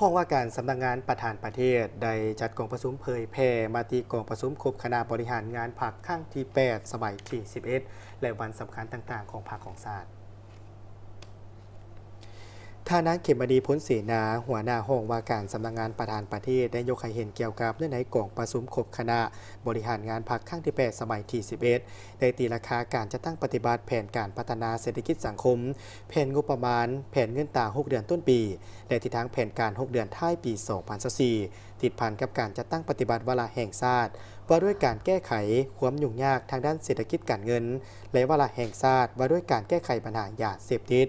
ห้องว่าการสำนักงงานประธานประเทศได้จัดกองประชุมเผยแพร่มาตีกองประชุมคบคณะบริหารงานผักข้างที่ 8สมัยที่11และวันสำคัญต่างๆของผักของศาสตร์ท่านักเขมบดีพ้นเสนา หัวหน้าห้องว่าการสำนักงงานประธานประเทศ ได้ยกให้เห็นเกี่ยวกับเรื่องในกล่องประสุมขบคณะ บริหารงานพักข้างที่ 8 สมัยที่11ได้ตีราคาการจะตั้งปฏิบัติแผนการพัฒนาเศรษฐกิจสังคม แผนงบประมาณ แผนเงินตา6 เดือนต้นปี และทิศทางแผนการ 6 เดือนท้ายปี 2024ติดพันกับการจะตั้งปฏิบัติเวลาแห่งชาติว่าด้วยการแก้ไขความยุ่งยากทางด้านเศรษฐกิจการเงิน และเวลาแห่งชาติว่าด้วยการแก้ไขปัญหายาเสพติด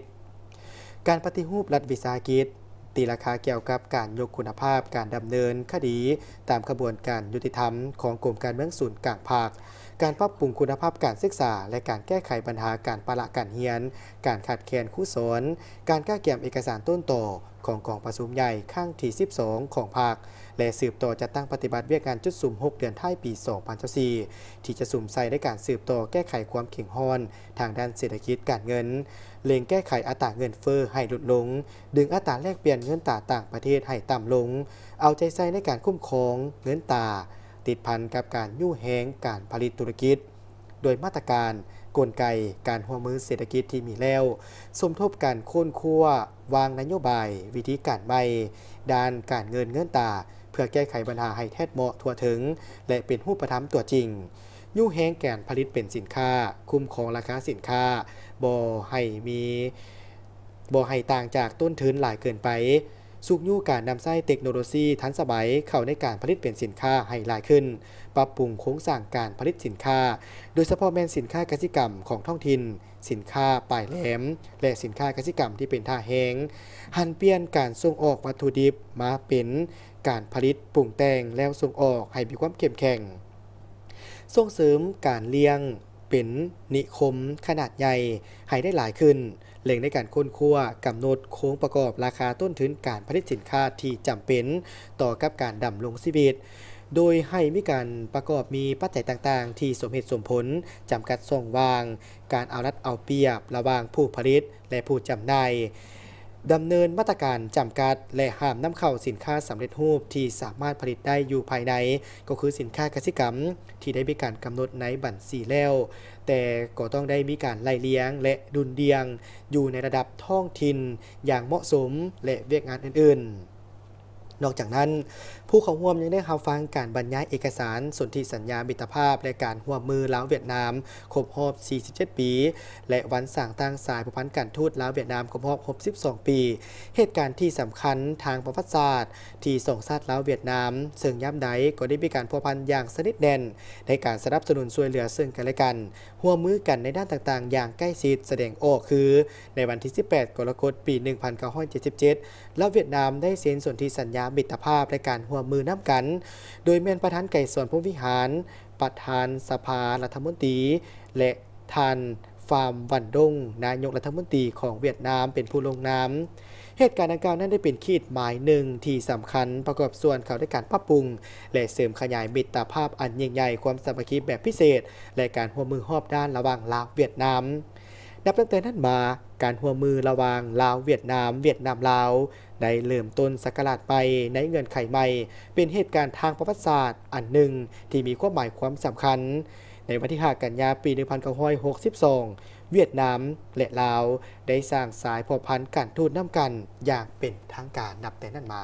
การปฏิรูปรัฐวิสาหกิจตีราคาเกี่ยวกับการยกคุณภาพการดำเนินคดีตามขบวนการยุติธรรมของกรมการเมืองศูนย์กลางภาคการปรับปรุงคุณภาพการศึกษา และการแก้ไขปัญหาการปะละกันเฮียน การขาดแคลนคู่สน การก้าเกี่ยมเอกสารต้นโตของกองประชุมใหญ่ข้างที่ 12 ของภาคและสืบต่อจะตั้งปฏิบัติเวียกงานจุดสุ่ม 6 เดือนท้ายปี 2024ที่จะสุ่มใส่ในการสืบต่อแก้ไขความเข่งห้อน ทางด้านเศรษฐกิจการเงินเล็งแก้ไขอัตราเงินเฟอ้อให้ลดลงดึงอัตราแลกเปลี่ยนเงินตาต่างประเทศให้ต่ำลงเอาใจใส่ในการคุ้มครองเงินตาติดพันกับการยู่แหงการผลิตธุรกิจ โดยมาตรการกลไกการหัวมือเศรษฐกิจที่มีแล้ว สมทบการค้นคั่ววางนโยบายวิธีการใหม่ด้านการเงินเงื่อนตาเพื่อแก้ไขปัญหาให้แท้เหมาะทั่วถึง และเป็นผู้ประทับตัวจริงยู่แห้งแก่นผลิตเป็นสินค้า คุ้มของราคาสินค้าบ่ให้มีบ่ให้ต่างจากต้นทุนหลายเกินไปสุกยู่การนำไส้เทคโนโลยีทันสมัยเข้าในการผลิตเป็นสินค้าให้หลายขึ้น ปรับปรุงโครงสร้างการผลิตสินค้า โดยเฉพาะแม่นสินค้ากสิกรรมของท้องถิ่น สินค้าปลายแหลม และสินค้ากสิกรรมที่เป็นท่าแหงหันเปลี่ยนการส่งออกวัตถุดิบมาเป็นการผลิตปรุงแต่ง แล้วส่งออกให้มีความเข้มแข็งส่งเสริมการเลี้ยงเป็นนิคมขนาดใหญ่ให้ได้หลายขึ้นเล็งในการค้นคว้ากำหนดโค้งประกอบราคาต้นทุนการผลิตสินค้าที่จำเป็นต่อกับการดำรงชีวิต โดยให้มีการประกอบมีปัจจัยต่างๆที่สมเหตุสมผลจำกัดส่งวาง การเอารัดเอาเปรียบระหว่างผู้ผลิตและผู้จำหน่ายดำเนินมาตรการจำกัดและห้ามนำเข้าสินค้าสำเร็จรูปที่สามารถผลิตได้อยู่ภายใน ก็คือสินค้ากสิกรรมที่ได้มีการกำหนดในบัญชีแล้ว แต่ก็ต้องได้มีการไล่เลี้ยงและดุลเดียงอยู่ในระดับท้องถิ่นอย่างเหมาะสมและเวียกงานอื่นๆนอกจากนั้นผู้เข้าร่วมยังได้ข้าฟังการบรรยายเอกสารสนธิสัญญามิตรภาพ และการห่วมมือลาวเวียดนามครบรอบ 47 ปีและวันสั่งตั้งสายผูพันการทูตลาวเวียดนามครบรอบ62ปี เหตุการณ์ที่สำคัญทางประวัติศาสตร์ ที่ส่งสาต์ลาวเวียดนาม ซึ่งย่ำใดก็ได้มีการพัวพันอย่างสนิทแน่นในการสนับสนุนช่วยเหลือซึ่งกันและกันห่วมมือกันในด้านต่างๆ อย่างใกล้ชิดแสดงออกคือในวันที่ 18กรกฎาคมปี 1977ลาวเวียดนามได้เซ็นสนธิสัญญามิตรภาพและการหัวมือน้ำกัน โดยเมนประธานไก่ส่วนพุ่มวิหาร ประธานสภารัฐมนตรี และท่านฟาร์มวันดงนายกรัฐมนตรีของเวียดนามเป็นผู้ลงนาม เหตุการณ์ดังกล่าวนั้นได้เป็นขีดหมายหนึ่งที่สำคัญประกอบส่วน เขาด้การปรับปรุง และเสริมขยายมิตรภาพอันยิ่งใหญ่ ความสามัคคีแบบพิเศษ และการหัวมือหอบด้านระหว่างลาวเวียดนามนับตั้งแต่นั้นมา การหัวมือระวางลาวเวียดนามเวียดนามลาวได้เริ่มต้นสกราไปในเงินไขใหม่ เป็นเหตุการณ์ทางประวัติศาสตร์อันหนึ่ง ที่มีความหมายความสำคัญ ในวันที่5กันยาปี 1962 เวียดนามและลาว ได้สร้างสายพอพันการทูตน้ำกัน อย่างเป็นทางการนับแต่นั้นมา